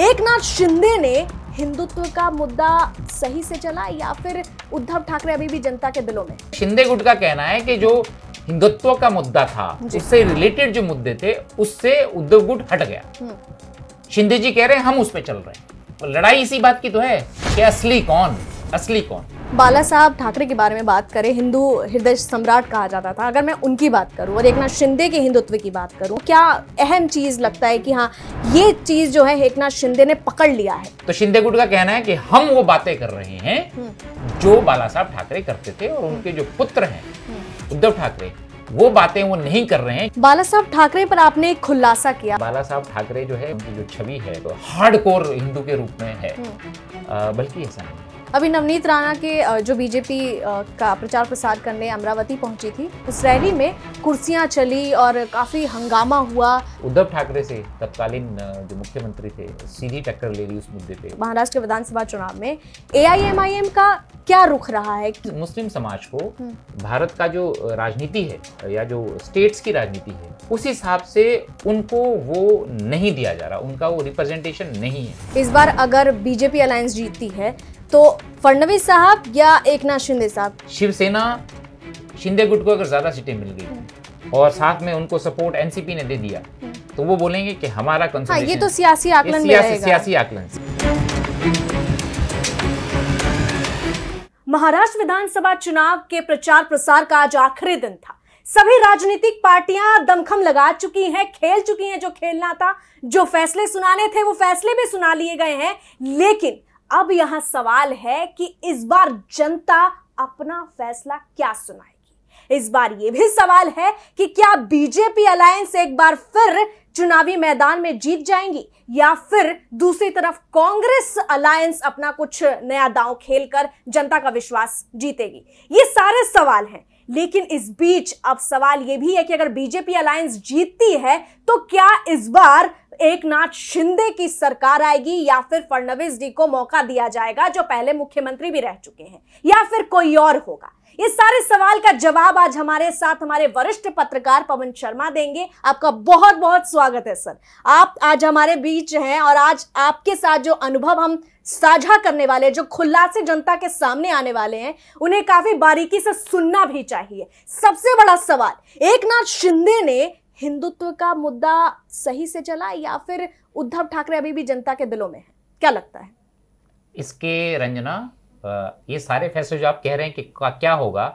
एक नाथ शिंदे ने हिंदुत्व का मुद्दा सही से चला या फिर उद्धव ठाकरे अभी भी जनता के दिलों में शिंदे गुट का कहना है कि जो हिंदुत्व का मुद्दा था उससे रिलेटेड जो मुद्दे थे उससे उद्धव गुट हट गया हम्म। शिंदे जी कह रहे हैं हम उस पर चल रहे हैं लड़ाई इसी बात की तो है कि असली कौन असली कौन बाला साहब ठाकरे के बारे में बात करें हिंदू हृदय सम्राट कहा जाता था अगर मैं उनकी बात करूं और एक नाथ शिंदे के हिंदुत्व की बात करूं क्या अहम चीज लगता है कि हाँ ये चीज जो है एक नाथ शिंदे ने पकड़ लिया है तो शिंदे गुट का कहना है कि हम वो बातें कर रहे हैं हम्म। जो बाला साहब ठाकरे करते थे और उनके जो पुत्र है हम्म। उद्धव ठाकरे वो बातें वो नहीं कर रहे हैं बाला साहब ठाकरे पर आपने एक खुलासा किया बाला साहब ठाकरे जो है उनकी जो छवि है तो हार्ड कोर हिंदू के रूप में है हम्म। बल्कि ऐसा नहीं अभी नवनीत राणा के जो बीजेपी का प्रचार प्रसार करने अमरावती पहुंची थी उस रैली में कुर्सियां चली और काफ़ी हंगामा हुआ उद्धव ठाकरे से तत्कालीन जो मुख्यमंत्री थे सीधी टक्कर ले रही उस मुद्दे पे महाराष्ट्र के विधानसभा चुनाव में एआईएमआईएम का क्या रुख रहा है तो मुस्लिम समाज को हम्म। भारत का जो राजनीति है या जो स्टेट्स की राजनीति है उस हिसाब से उनको वो नहीं दिया जा रहा उनका वो रिप्रेजेंटेशन नहीं है इस बार अगर बीजेपी अलायंस जीतती है तो फडनवीस साहब या एक नाथ शिंदे साहब शिवसेना शिंदे गुट को अगर ज़्यादा सीटें मिल गई हम्म। और साथ में उनको सपोर्ट एनसीपी ने दे दिया हम्म। तो वो बोलेंगे कि हमारा हाँ, ये तो सियासी आकलन सियासी, सियासी आकलन महाराष्ट्र विधानसभा चुनाव के प्रचार प्रसार का आज आखिरी दिन था सभी राजनीतिक पार्टियां दमखम लगा चुकी हैं खेल चुकी हैं जो खेलना था जो फैसले सुनाने थे वो फैसले भी सुना लिए गए हैं लेकिन अब यहां सवाल है कि इस बार जनता अपना फैसला क्या सुनाएगी इस बार यह भी सवाल है कि क्या बीजेपी अलायंस एक बार फिर चुनावी मैदान में जीत जाएंगी या फिर दूसरी तरफ कांग्रेस अलायंस अपना कुछ नया दांव खेलकर जनता का विश्वास जीतेगी ये सारे सवाल हैं लेकिन इस बीच अब सवाल यह भी है कि अगर बीजेपी अलायंस जीतती है तो क्या इस बार एक नाथ शिंदे की सरकार आएगी या फिर फडणवीस जी को मौका दिया जाएगा जो पहले मुख्यमंत्री भी रह चुके हैं या फिर कोई और होगा इस सारे सवाल का जवाब आज हमारे साथ हमारे वरिष्ठ पत्रकार पवन शर्मा देंगे आपका बहुत बहुत स्वागत है सर आप आज हमारे बीच हैं और आज आपके साथ जो अनुभव हम साझा करने वाले जो खुलासे जनता के सामने आने वाले हैं उन्हें काफी बारीकी से सुनना भी चाहिए सबसे बड़ा सवाल एक नाथ शिंदे ने हिंदुत्व का मुद्दा सही से चला या फिर उद्धव ठाकरे अभी भी जनता के दिलों में है क्या लगता है इसके रंजना ये सारे फैसले जो आप कह रहे हैं कि क्या होगा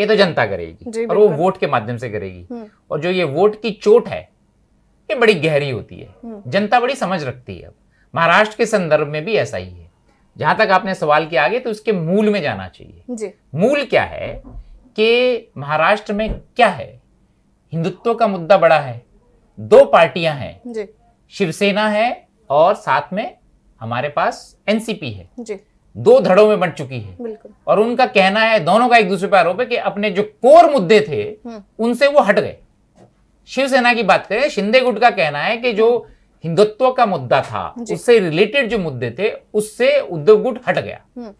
ये तो जनता करेगी और वो वोट के माध्यम से करेगी हम्म। और जो ये वोट की चोट है ये बड़ी गहरी होती है हम्म। जनता बड़ी समझ रखती है अब महाराष्ट्र के संदर्भ में भी ऐसा ही है जहां तक आपने सवाल किया आगे तो उसके मूल में जाना चाहिए मूल क्या है कि महाराष्ट्र में क्या है हिंदुत्व का मुद्दा बड़ा है दो पार्टियां हैं शिवसेना है और साथ में हमारे पास एनसीपी है जी। दो धड़ों में बंट चुकी है और उनका कहना है दोनों का एक दूसरे पर आरोप है कि अपने जो कोर मुद्दे थे हम्म। उनसे वो हट गए शिवसेना की बात करें शिंदे गुट का कहना है कि जो हिंदुत्व का मुद्दा था उससे रिलेटेड जो मुद्दे थे उससे उद्धव गुट हट गया हम्म।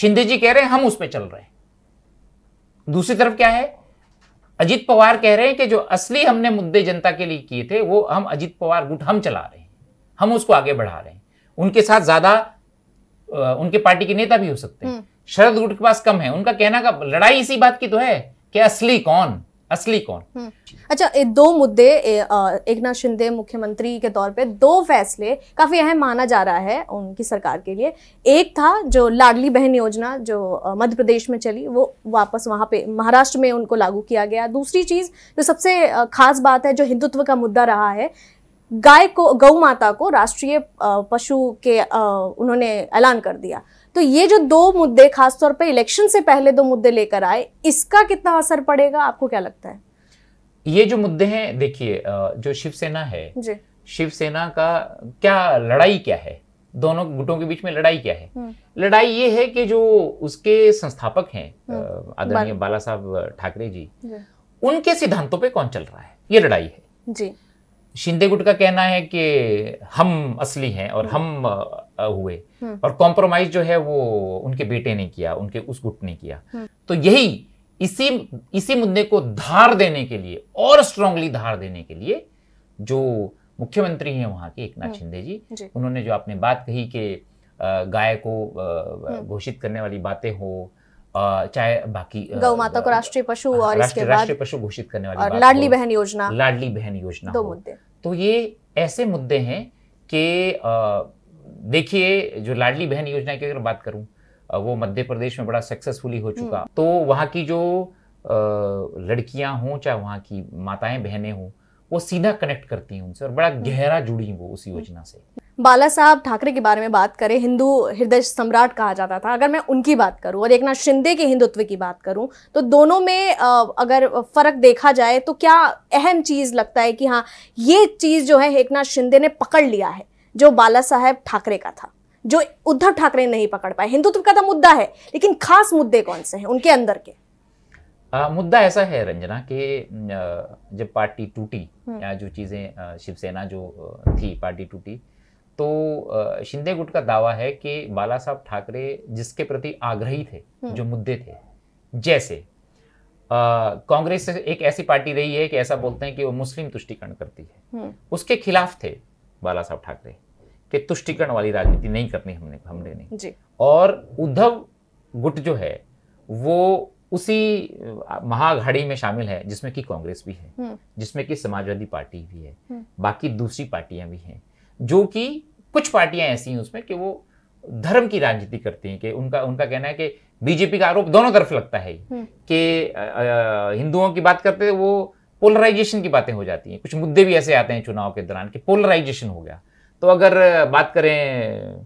शिंदे जी कह रहे हैं हम उस पर चल रहे हैं दूसरी तरफ क्या है अजित पवार कह रहे हैं कि जो असली हमने मुद्दे जनता के लिए किए थे वो हम अजित पवार गुट हम चला रहे हैं हम उसको आगे बढ़ा रहे हैं उनके साथ ज्यादा उनके पार्टी के नेता भी हो सकते हैं हम्म। शरद गुट के पास कम है उनका कहना का लड़ाई इसी बात की तो है कि असली कौन असली कौन हम्म। अच्छा ए, दो मुद्दे एक नाथ शिंदे मुख्यमंत्री के तौर पे दो फैसले काफी अहम माना जा रहा है उनकी सरकार के लिए एक था जो लाडली बहन योजना जो मध्य प्रदेश में चली वो वापस वहां पे महाराष्ट्र में उनको लागू किया गया दूसरी चीज जो सबसे खास बात है जो हिंदुत्व का मुद्दा रहा है गाय को गौ माता को राष्ट्रीय पशु के उन्होंने ऐलान कर दिया तो ये जो दो मुद्दे खासतौर पर इलेक्शन से पहले दो मुद्दे लेकर आए इसका कितना असर पड़ेगा आपको क्या लगता है ये जो मुद्दे हैं देखिए जो शिवसेना है शिवसेना का क्या लड़ाई क्या है दोनों गुटों के बीच में लड़ाई क्या है हम्म। लड़ाई ये है कि जो उसके संस्थापक हैं हम्म। आदरणीय बाला साहब ठाकरे जी उनके सिद्धांतों पे कौन चल रहा है ये लड़ाई है जी शिंदे गुट का कहना है कि हम असली हैं और हम्म। हम हुए हम्म। और कॉम्प्रोमाइज जो है वो उनके बेटे ने किया उनके उस गुट ने किया हम्म। तो यही इसी इसी मुद्दे को धार देने के लिए और स्ट्रांगली धार देने के लिए जो मुख्यमंत्री हैं वहां के एक नाथ हम्म। शिंदे जी, जी उन्होंने जो आपने बात कही कि गाय को घोषित करने वाली बातें हो चाहे बाकी गौ माता को राष्ट्रीय पशु और इसके बाद राष्ट्रीय पशु घोषित करने वाली लाडली बहन योजना लाडली बहन योजना दो मुद्दे तो ये ऐसे मुद्दे हैं कि देखिए जो लाडली बहन योजना की अगर बात करूँ वो मध्य प्रदेश में बड़ा सक्सेसफुली हो हम्म। चुका तो वहाँ की जो लड़कियाँ हों चाहे वहाँ की माताएं बहनें हों वो सीधा कनेक्ट करती हैं उनसे और बड़ा हम्म। गहरा जुड़ी वो उस हम्म। योजना से बाला साहब ठाकरे के बारे में बात करें हिंदू हृदय सम्राट कहा जाता था अगर मैं उनकी बात करूं और एक नाथ शिंदे के हिंदुत्व की बात करूं तो दोनों में अगर फर्क देखा जाए तो क्या अहम चीज़ लगता है कि हाँ ये चीज़ जो है एक नाथ शिंदे ने पकड़ लिया है जो बाला साहेब ठाकरे का था जो उद्धव ठाकरे नहीं पकड़ पाए हिंदुत्व का तो मुद्दा है लेकिन खास मुद्दे कौन से हैं उनके अंदर के आ, मुद्दा ऐसा है रंजना कि जब पार्टी टूटी हम्म। या जो चीज़ें शिवसेना जो थी पार्टी टूटी तो शिंदे गुट का दावा है कि बाला साहब ठाकरे जिसके प्रति आग्रही थे हम्म। जो मुद्दे थे जैसे कांग्रेस एक ऐसी पार्टी रही है कि ऐसा बोलते हैं कि वो मुस्लिम तुष्टिकरण करती है हम्म। उसके खिलाफ थे बाला साहब ठाकरे कि तुष्टिकरण वाली राजनीति नहीं करनी हमने हमने नहीं जी। और उद्धव गुट जो है वो उसी महाघाड़ी में शामिल है जिसमें कि कांग्रेस भी है हम्म। जिसमें कि समाजवादी पार्टी भी है हम्म। बाकी दूसरी पार्टियां भी हैं जो कि कुछ पार्टियां ऐसी हैं उसमें कि वो धर्म की राजनीति करती हैं कि उनका उनका कहना है कि बीजेपी का आरोप दोनों तरफ लगता है हम्म। कि हिंदुओं की बात करते वो पोलराइजेशन की बातें हो जाती हैं कुछ मुद्दे भी ऐसे आते हैं चुनाव के दौरान कि पोलराइजेशन हो गया तो अगर बात करें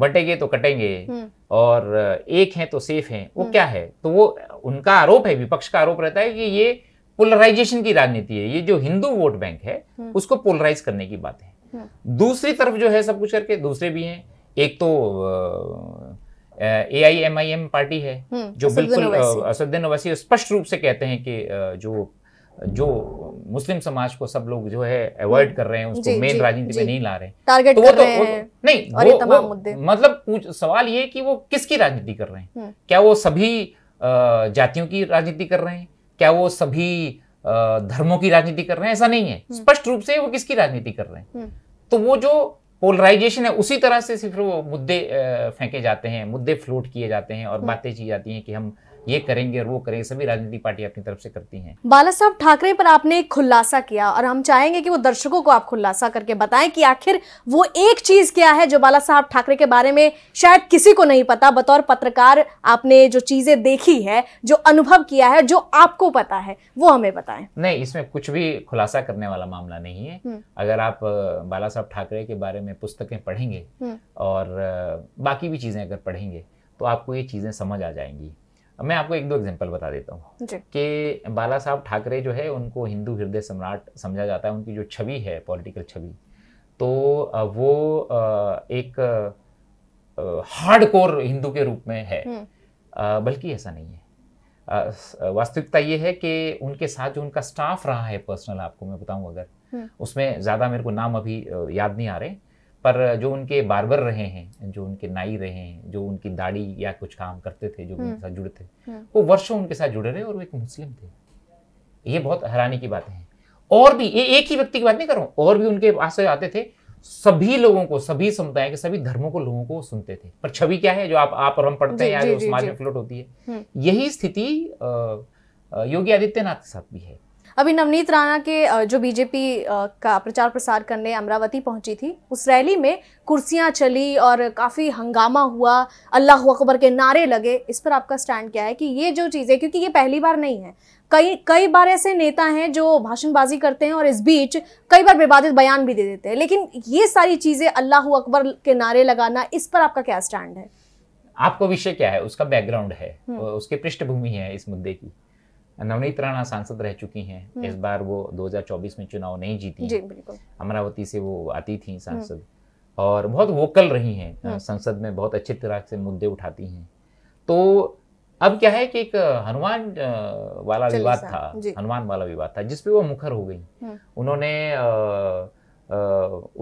बटेंगे तो कटेंगे हम्म। और एक हैं तो सेफ हैं वो हम्म। क्या है तो वो उनका आरोप है विपक्ष का आरोप रहता है कि ये पोलराइजेशन की राजनीति है ये जो हिंदू वोट बैंक है हम्म। उसको पोलराइज करने की बात है दूसरी तरफ जो है सब कुछ करके दूसरे भी हैं एक तो A I M I M party है जो बिल्कुल असदुद्दीन अवैसी स्पष्ट रूप से कहते हैं कि जो जो मुस्लिम समाज को सब लोग जो है अवॉइड हम्म। कर रहे हैं उसको मेन राजनीति में नहीं ला रहे टारगेट तो कर तो रहे हैं नहीं और वो, ये तमाम मुद्दे मतलब पूछ सवाल ये कि वो किसकी राजनीति कर रहे हैं हम्म। क्या वो सभी जातियों की राजनीति कर रहे हैं क्या वो सभी धर्मों की राजनीति कर रहे हैं ऐसा नहीं है हम्म। स्पष्ट रूप से वो किसकी राजनीति कर रहे हैं तो वो जो पोलराइजेशन है उसी तरह से सिर्फ वो मुद्दे फेंके जाते हैं मुद्दे फ्लोट किए जाते हैं और बातें की जाती हैं कि हम ये करेंगे और वो करेंगे सभी राजनीतिक पार्टी अपनी तरफ से करती हैं बाला साहब ठाकरे पर आपने एक खुलासा किया और हम चाहेंगे कि वो दर्शकों को आप खुलासा करके बताएं कि आखिर वो एक चीज क्या है जो बाला साहब ठाकरे के बारे में शायद किसी को नहीं पता बतौर पत्रकार आपने जो चीजें देखी है जो अनुभव किया है जो आपको पता है वो हमें बताएं नहीं इसमें कुछ भी खुलासा करने वाला मामला नहीं है हम्म। अगर आप बाला साहब ठाकरे के बारे में पुस्तकें पढ़ेंगे हम्म। और बाकी भी चीजें अगर पढ़ेंगे तो आपको ये चीजें समझ आ जाएंगी मैं आपको एक दो एग्जाम्पल बता देता हूँ कि बाला साहब ठाकरे जो है उनको हिंदू हृदय सम्राट समझा जाता है उनकी जो छवि है पॉलिटिकल छवि तो वो एक हार्ड कोर हिंदू के रूप में है हम्म। बल्कि ऐसा नहीं है वास्तविकता ये है कि उनके साथ जो उनका स्टाफ रहा है पर्सनल आपको मैं बताऊँ अगर हम्म। उसमें ज़्यादा मेरे को नाम अभी याद नहीं आ रहे पर जो उनके बारबर रहे हैं जो उनके नाई रहे हैं जो उनकी दाढ़ी या कुछ काम करते थे जो उनके हम्म। साथ जुड़े थे हम्म। वो वर्षों उनके साथ जुड़े रहे और वो एक मुस्लिम थे ये बहुत हैरानी की बातें हैं और भी ये एक ही व्यक्ति की बात नहीं करूँ और भी उनके पास आते थे सभी लोगों को सभी समुदाय के सभी धर्मों को लोगों को सुनते थे पर छवि क्या है जो आप आप और हम पढ़ते हैं या जो समाज में फ्लोट होती है हम्म। यही स्थिति योगी आदित्यनाथ के साथ भी है अभी नवनीत राणा के जो बीजेपी का प्रचार प्रसार करने अमरावती पहुंची थी उस रैली में कुर्सियां चली और काफ़ी हंगामा हुआ अल्लाह अकबर के नारे लगे इस पर आपका स्टैंड क्या है कि ये जो चीज़ें क्योंकि ये पहली बार नहीं है कई कई बार ऐसे नेता हैं जो भाषणबाजी करते हैं और इस बीच कई बार विवादित बयान भी दे देते हैं लेकिन ये सारी चीज़ें अल्लाह अकबर के नारे लगाना इस पर आपका क्या स्टैंड है आपको विषय क्या है उसका बैकग्राउंड है हम्म। उसकी पृष्ठभूमि है इस मुद्दे की नवनीत राणा सांसद रह चुकी हैं हम्म। इस बार वो 2024 में चुनाव नहीं जीती जी, अमरावती से वो आती थी हम्म। सांसद और बहुत वोकल रही हैं हम्म। संसद में बहुत अच्छे तरह से मुद्दे उठाती हैं तो अब क्या है कि एक हनुमान वाला विवाद था हनुमान वाला विवाद था जिसपे वो मुखर हो गई उन्होंने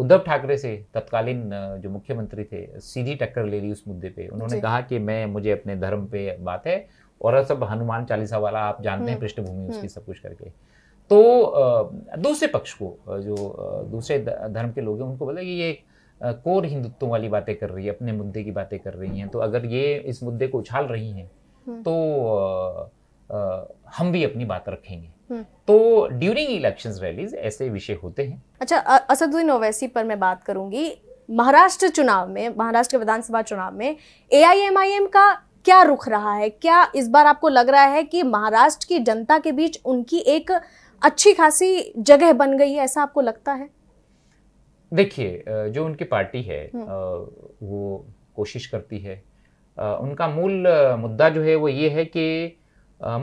उद्धव ठाकरे से तत्कालीन जो मुख्यमंत्री थे सीधी टक्कर ले ली उस मुद्दे पे उन्होंने कहा कि मैं मुझे अपने धर्म पे बात है और सब हनुमान चालीसा वाला आप जानते हैं हम्म। पृष्ठभूमि उसकी हम्म। सब कुछ करके तो दूसरे पक्ष को जो दूसरे धर्म के लोग हैं उनको बोला कि ये कोर हिंदुत्व वाली बातें कर रही है अपने मुद्दे की बातें कर रही हैं तो अगर ये इस मुद्दे को उछाल रही हैं हम्म। तो हम भी अपनी बात रखेंगे तो ड्यूरिंग इलेक्शन रैलीज ऐसे विषय होते हैं अच्छा असदुद्दीन ओवैसी पर मैं बात करूंगी महाराष्ट्र चुनाव में महाराष्ट्र के विधानसभा चुनाव में एआईएमआईएम का क्या रुख रहा है क्या इस बार आपको लग रहा है कि महाराष्ट्र की जनता के बीच उनकी एक अच्छी खासी जगह बन गई है ऐसा आपको लगता है देखिए जो उनकी पार्टी है हम्म। वो कोशिश करती है उनका मूल मुद्दा जो है वो ये है कि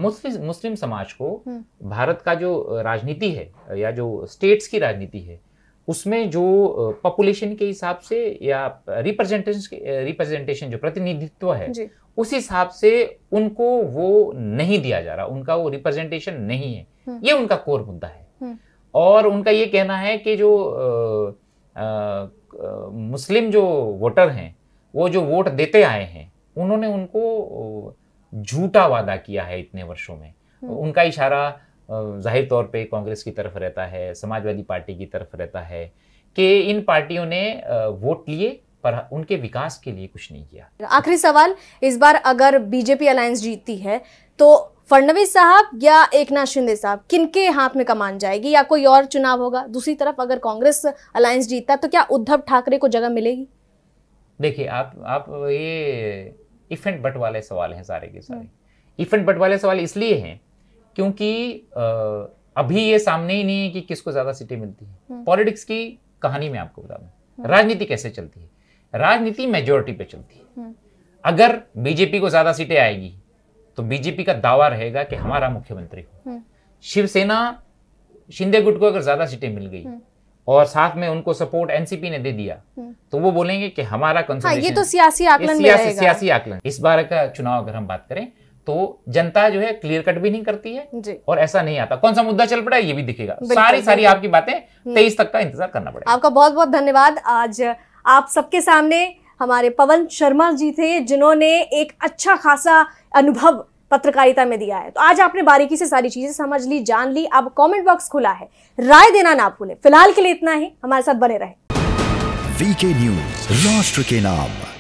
मुस्लिम मुस्लिम समाज को हम्म। भारत का जो राजनीति है या जो स्टेट्स की राजनीति है उसमें जो पॉपुलेशन के हिसाब से या रिप्रेजेंटेशन रिप्रेजेंटेशन जो प्रतिनिधित्व है उस हिसाब से उनको वो नहीं दिया जा रहा उनका वो रिप्रेजेंटेशन नहीं है हम्म। ये उनका कोर मुद्दा है हम्म। और उनका ये कहना है कि जो आ, आ, मुस्लिम जो वोटर हैं वो जो वोट देते आए हैं उन्होंने उनको झूठा वादा किया है इतने वर्षों में हम्म। उनका इशारा जाहिर तौर पे कांग्रेस की तरफ रहता है समाजवादी पार्टी की तरफ रहता है कि इन पार्टियों ने वोट लिए पर उनके विकास के लिए कुछ नहीं किया आखिरी सवाल इस बार अगर बीजेपी अलायंस जीतती है तो फडणवीस साहब या नाथ शिंदे साहब किनके हाथ में कमान जाएगी या कोई और चुनाव होगा दूसरी तरफ अगर कांग्रेस अलायंस जीतता तो क्या उद्धव ठाकरे को जगह मिलेगी देखिए आप आप ये इफ एंड बट वाले सवाल हैं सारे के सारे हम्म। इफ एंड बट वाले सवाल इसलिए हैं क्योंकि अभी ये सामने ही नहीं है कि किसको ज्यादा सीटें मिलती है हम्म। पॉलिटिक्स की कहानी में आपको बता दू हम्म। राजनीति कैसे चलती है राजनीति मेजोरिटी पे चलती है हम्म। अगर बीजेपी को ज्यादा सीटें आएगी तो बीजेपी का दावा रहेगा कि हमारा मुख्यमंत्री हो हम्म। शिवसेना शिंदे गुट को अगर ज्यादा सीटें मिल गई हम्म। और साथ में उनको सपोर्ट एनसीपी ने दे दिया तो वो बोलेंगे कि हमारा हाँ, ये तो सियासी आकलन सियासी, सियासी आकलन इस बार का चुनाव अगर हम बात करें तो जनता जो है क्लियर कट भी नहीं करती है और ऐसा नहीं आता कौन सा मुद्दा चल पड़ा है ये भी दिखेगा सारी सारी आपकी बातें तेईस तक का इंतजार करना पड़ेगा आपका बहुत बहुत धन्यवाद आज आप सबके सामने हमारे पवन शर्मा जी थे जिन्होंने एक अच्छा खासा अनुभव पत्रकारिता में दिया है तो आज आपने बारीकी से सारी चीजें समझ ली जान ली अब कमेंट बॉक्स खुला है राय देना ना भूले फिलहाल के लिए इतना ही हमारे साथ बने रहे वीके न्यूज राष्ट्र के नाम